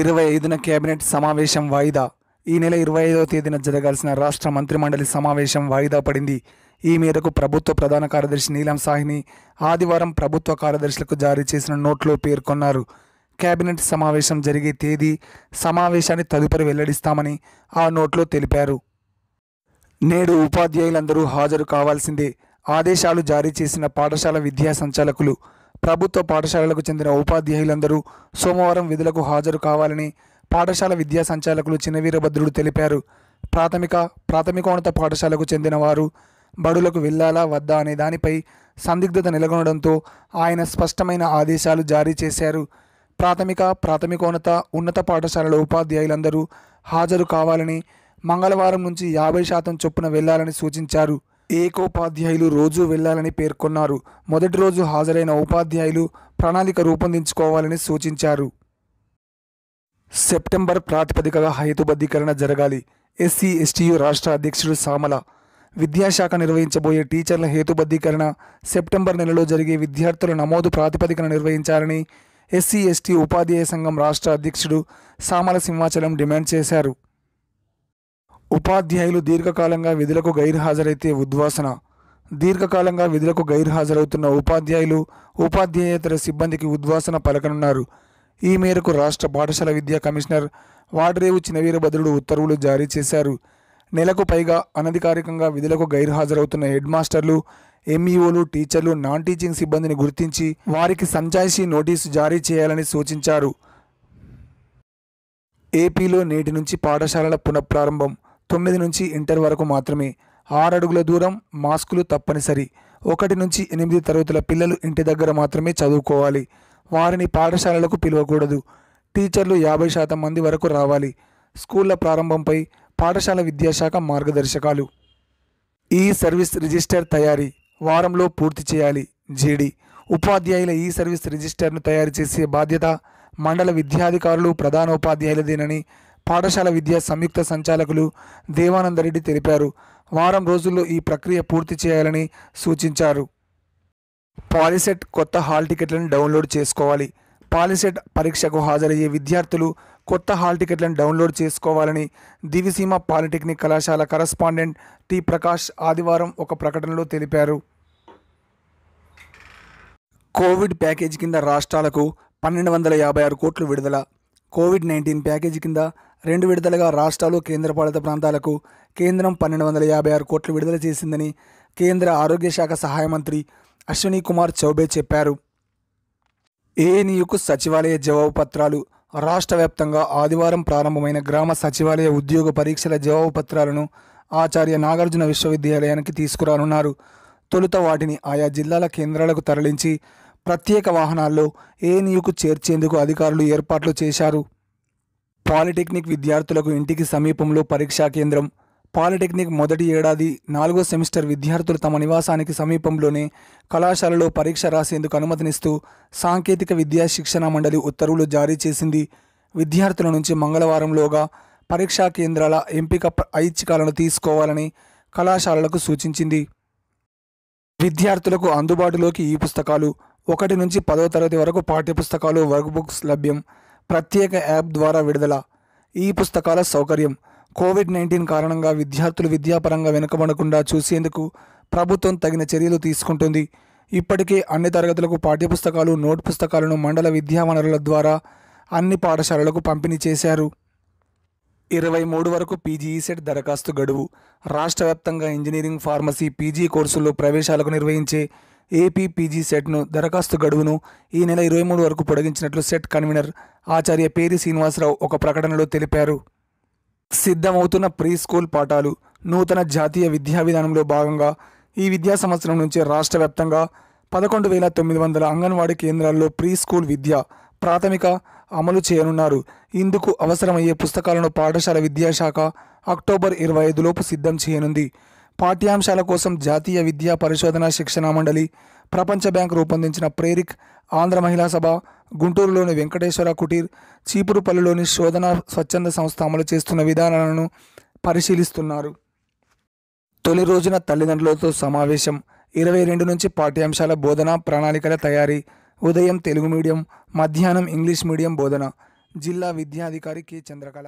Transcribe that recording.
ఇరవై ఐదున కేబినెట్ సమావేశం వాయిదా ఈ నెల ఇరవై ఐదవ తేదీన జరగాల్సిన రాష్ట్ర మంత్రి మండలి సమావేశం వాయిదా పడింది ఈ మేరకు ప్రభుత్వ ప్రధాన కార్యదర్శి నీలం సాహిని ఆదివారం ప్రభుత్వ కార్యదర్శులకు జారీ చేసిన నోట్లో పేర్కొన్నారు కేబినెట్ సమావేశం జరిగే తేదీ సమావేశాన్ని తదుపరి వెల్లడిస్తామని ఆ నోట్లో తెలిపారు నేడు ఉపాధ్యాయులందరూ హాజరు కావాల్సిందే ఆదేశాలు జారీ చేసిన పాఠశాల విద్యా సంచాలకులు ప్రభుత్వ పాఠశాలలకు చెందిన ఉపాధ్యాయులందరూ సోమవారం విధులకు హాజరు కావాలని పాఠశాల విద్యా సంచాలకులు చిన్నవీరభద్రుడు తెలిపారు ప్రాథమిక ప్రాథమికోన్నత పాఠశాలకు చెందిన వారు బడులకు వెళ్లాలా వద్దా అనే దానిపై సందిగ్ధత నెలకొనడంతో ఆయన స్పష్టమైన ఆదేశాలు జారీ చేశారు ప్రాథమిక ప్రాథమికోన్నత ఉన్నత పాఠశాలల ఉపాధ్యాయులందరూ హాజరు కావాలని మంగళవారం నుంచి యాభై శాతం చొప్పున వెళ్లాలని సూచించారు ఏకోపాధ్యాయులు రోజూ వెళ్లాలని పేర్కొన్నారు మొదటి రోజు హాజరైన ఉపాధ్యాయులు ప్రణాళిక రూపొందించుకోవాలని సూచించారు సెప్టెంబర్ ప్రాతిపదికగా హేతుబద్ధీకరణ జరగాలి ఎస్సీ ఎస్టీయు రాష్ట్ర అధ్యక్షుడు సామల విద్యాశాఖ నిర్వహించబోయే టీచర్ల హేతుబద్ధీకరణ సెప్టెంబర్ నెలలో జరిగే విద్యార్థుల నమోదు ప్రాతిపదికన నిర్వహించాలని ఎస్సీ ఎస్టీ ఉపాధ్యాయ సంఘం రాష్ట్ర అధ్యక్షుడు సామల సింహాచలం డిమాండ్ చేశారు ఉపాధ్యాయులు దీర్ఘకాలంగా విధులకు గైర్హాజరైతే ఉద్వాసన దీర్ఘకాలంగా విధులకు గైర్హాజరవుతున్న ఉపాధ్యాయులు ఉపాధ్యాయేతర సిబ్బందికి ఉద్వాసన పలకనున్నారు ఈ మేరకు రాష్ట్ర పాఠశాల విద్యా కమిషనర్ వాడరేవు చినవీరభద్రుడు ఉత్తర్వులు జారీ చేశారు నెలకు పైగా అనధికారికంగా విధులకు గైర్హాజరవుతున్న హెడ్ మాస్టర్లు ఎంఈఓలు టీచర్లు నాన్ టీచింగ్ సిబ్బందిని గుర్తించి వారికి సంచాయిషీ నోటీసు జారీ చేయాలని సూచించారు ఏపీలో నేటి నుంచి పాఠశాలల పునఃప్రారంభం తొమ్మిది నుంచి ఇంటర్ వరకు మాత్రమే ఆరు అడుగుల దూరం మాస్కులు తప్పనిసరి ఒకటి నుంచి ఎనిమిది తరగతుల పిల్లలు ఇంటి దగ్గర మాత్రమే చదువుకోవాలి వారిని పాఠశాలలకు పిలవకూడదు టీచర్లు యాభై శాతం మంది వరకు రావాలి స్కూళ్ల ప్రారంభంపై పాఠశాల విద్యాశాఖ మార్గదర్శకాలు ఈ సర్వీస్ రిజిస్టర్ తయారీ వారంలో పూర్తి చేయాలి జీడి ఉపాధ్యాయుల ఈ సర్వీస్ రిజిస్టర్ను తయారు చేసే బాధ్యత మండల విద్యాధికారులు ప్రధానోపాధ్యాయులదేనని పాఠశాల విద్యా సంయుక్త సంచాలకులు దేవానందరెడ్డి తెలిపారు వారం రోజుల్లో ఈ ప్రక్రియ పూర్తి చేయాలని సూచించారు పాలిసెట్ కొత్త హాల్ టికెట్లను డౌన్లోడ్ చేసుకోవాలి పాలిసెట్ పరీక్షకు హాజరయ్యే విద్యార్థులు కొత్త హాల్ టికెట్లను డౌన్లోడ్ చేసుకోవాలని దివిసీమ పాలిటెక్నిక్ కళాశాల కరస్పాండెంట్ టి ప్రకాష్ ఆదివారం ఒక ప్రకటనలో తెలిపారు కోవిడ్ ప్యాకేజీ కింద రాష్ట్రాలకు పన్నెండు వందల యాభై ఆరు కోట్లు విడుదల కోవిడ్ నైన్టీన్ ప్యాకేజీ కింద రెండు విడతలుగా రాష్ట్రాలు కేంద్రపాలిత ప్రాంతాలకు కేంద్రం పన్నెండు వందల యాభై ఆరు కోట్లు విడుదల చేసిందని కేంద్ర ఆరోగ్య శాఖ సహాయ మంత్రి అశ్విని కుమార్ చౌబే చెప్పారు ఏఎన్యుకు సచివాలయ జవాబు పత్రాలు రాష్ట్ర వ్యాప్తంగా ఆదివారం ప్రారంభమైన గ్రామ సచివాలయ ఉద్యోగ పరీక్షల జవాబు పత్రాలను ఆచార్య నాగార్జున విశ్వవిద్యాలయానికి తీసుకురానున్నారు తొలుత వాటిని ఆయా జిల్లాల కేంద్రాలకు తరలించి ప్రత్యేక వాహనాల్లో ఏఎన్యుకు చేర్చేందుకు అధికారులు ఏర్పాట్లు చేశారు పాలిటెక్నిక్ విద్యార్థులకు ఇంటికి సమీపంలో పరీక్షా కేంద్రం పాలిటెక్నిక్ మొదటి ఏడాది నాలుగో సెమిస్టర్ విద్యార్థులు తమ నివాసానికి సమీపంలోనే కళాశాలలో పరీక్ష రాసేందుకు అనుమతినిస్తూ సాంకేతిక విద్యా శిక్షణ మండలి ఉత్తర్వులు జారీ చేసింది విద్యార్థుల నుంచి మంగళవారంలోగా పరీక్షా కేంద్రాల ఎంపిక ఐచ్ఛికాలను తీసుకోవాలని కళాశాలలకు సూచించింది విద్యార్థులకు అందుబాటులోకి ఈ పుస్తకాలు ఒకటి నుంచి పదో తరగతి వరకు పాఠ్యపుస్తకాలు వర్క్ బుక్స్ లభ్యం ప్రత్యేక యాప్ ద్వారా విడుదల ఈ పుస్తకాల సౌకర్యం కోవిడ్ నైన్టీన్ కారణంగా విద్యార్థులు విద్యాపరంగా వెనుకబడకుండా చూసేందుకు ప్రభుత్వం తగిన చర్యలు తీసుకుంటుంది ఇప్పటికే అన్ని తరగతులకు పాఠ్యపుస్తకాలు నోట్ పుస్తకాలను మండల విద్యా వనరుల ద్వారా అన్ని పాఠశాలలకు పంపిణీ చేశారు ఇరవై మూడు వరకు పీజీఈ సెట్ దరఖాస్తు గడువు రాష్ట్ర వ్యాప్తంగా ఇంజనీరింగ్ ఫార్మసీ పీజీ కోర్సుల్లో ప్రవేశాలకు నిర్వహించే ఏపీ పీజీ సెట్ను దరఖాస్తు గడువును ఈ నెల ఇరవై మూడు వరకు పొడిగించినట్లు సెట్ కన్వీనర్ ఆచార్య పేరి శ్రీనివాసరావు ఒక ప్రకటనలో తెలిపారు సిద్ధమవుతున్న ప్రీ స్కూల్ పాఠాలు నూతన జాతీయ విద్యా విధానంలో భాగంగా ఈ విద్యా సంవత్సరం నుంచి రాష్ట్ర వ్యాప్తంగా పదకొండు వేల తొమ్మిది వందల అంగన్వాడీ కేంద్రాల్లో ప్రీ స్కూల్ విద్య ప్రాథమిక అమలు చేయనున్నారు ఇందుకు అవసరమయ్యే పుస్తకాలను పాఠశాల విద్యాశాఖ అక్టోబర్ ఇరవై ఐదులోపు సిద్ధం చేయనుంది పాఠ్యాంశాల కోసం జాతీయ విద్యా పరిశోధన శిక్షణ మండలి ప్రపంచ బ్యాంక్ రూపొందించిన ప్రేరిక్ ఆంధ్ర మహిళా సభ గుంటూరులోని వెంకటేశ్వర కుటీర్ చీపురుపల్లిలోని శోధన స్వచ్ఛంద సంస్థ అమలు చేస్తున్న విధానాలను పరిశీలిస్తున్నారు తొలి రోజున తల్లిదండ్రులతో సమావేశం ఇరవై రెండు నుంచి పాఠ్యాంశాల బోధన ప్రణాళికల తయారీ ఉదయం తెలుగు మీడియం మధ్యాహ్నం ఇంగ్లీష్ మీడియం బోధన జిల్లా విద్యాధికారి కె చంద్రకళ